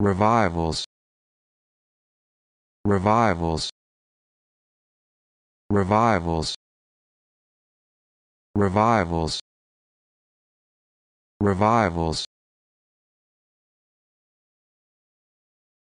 revivals revivals revivals revivals revivals